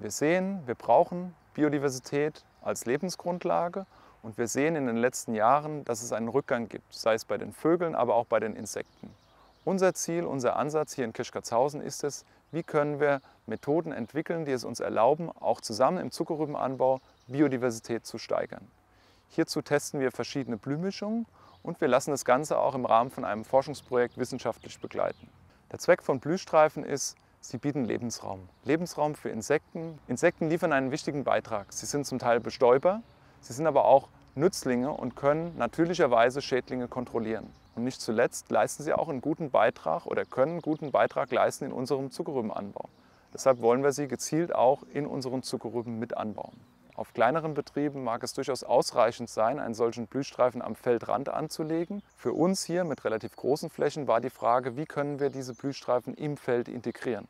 Wir sehen, wir brauchen Biodiversität als Lebensgrundlage und wir sehen in den letzten Jahren, dass es einen Rückgang gibt, sei es bei den Vögeln, aber auch bei den Insekten. Unser Ziel, unser Ansatz hier in Kischkatzhausen ist es, wie können wir Methoden entwickeln, die es uns erlauben, auch zusammen im Zuckerrübenanbau Biodiversität zu steigern. Hierzu testen wir verschiedene Blühmischungen und wir lassen das Ganze auch im Rahmen von einem Forschungsprojekt wissenschaftlich begleiten. Der Zweck von Blühstreifen ist, Sie bieten Lebensraum. Lebensraum für Insekten. Insekten liefern einen wichtigen Beitrag. Sie sind zum Teil Bestäuber, sie sind aber auch Nützlinge und können natürlicherweise Schädlinge kontrollieren. Und nicht zuletzt leisten sie auch einen guten Beitrag oder können einen guten Beitrag leisten in unserem Zuckerrübenanbau. Deshalb wollen wir sie gezielt auch in unseren Zuckerrüben mit anbauen. Auf kleineren Betrieben mag es durchaus ausreichend sein, einen solchen Blühstreifen am Feldrand anzulegen. Für uns hier mit relativ großen Flächen war die Frage, wie können wir diese Blühstreifen im Feld integrieren.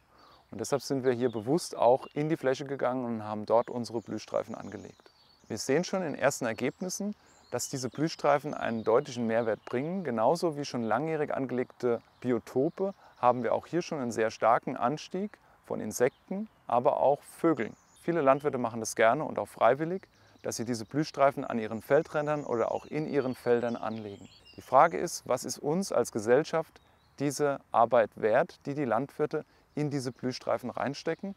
Und deshalb sind wir hier bewusst auch in die Fläche gegangen und haben dort unsere Blühstreifen angelegt. Wir sehen schon in ersten Ergebnissen, dass diese Blühstreifen einen deutlichen Mehrwert bringen. Genauso wie schon langjährig angelegte Biotope haben wir auch hier schon einen sehr starken Anstieg von Insekten, aber auch Vögeln. Viele Landwirte machen das gerne und auch freiwillig, dass sie diese Blühstreifen an ihren Feldrändern oder auch in ihren Feldern anlegen. Die Frage ist, was ist uns als Gesellschaft diese Arbeit wert, die die Landwirte in diese Blühstreifen reinstecken.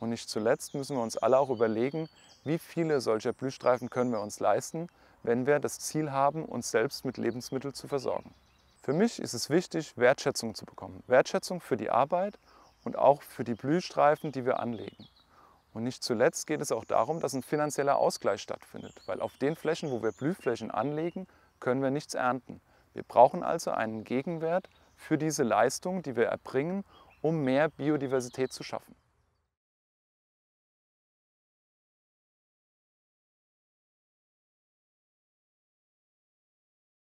Und nicht zuletzt müssen wir uns alle auch überlegen, wie viele solcher Blühstreifen können wir uns leisten, wenn wir das Ziel haben, uns selbst mit Lebensmitteln zu versorgen. Für mich ist es wichtig, Wertschätzung zu bekommen. Wertschätzung für die Arbeit und auch für die Blühstreifen, die wir anlegen. Und nicht zuletzt geht es auch darum, dass ein finanzieller Ausgleich stattfindet, weil auf den Flächen, wo wir Blühflächen anlegen, können wir nichts ernten. Wir brauchen also einen Gegenwert für diese Leistung, die wir erbringen um mehr Biodiversität zu schaffen.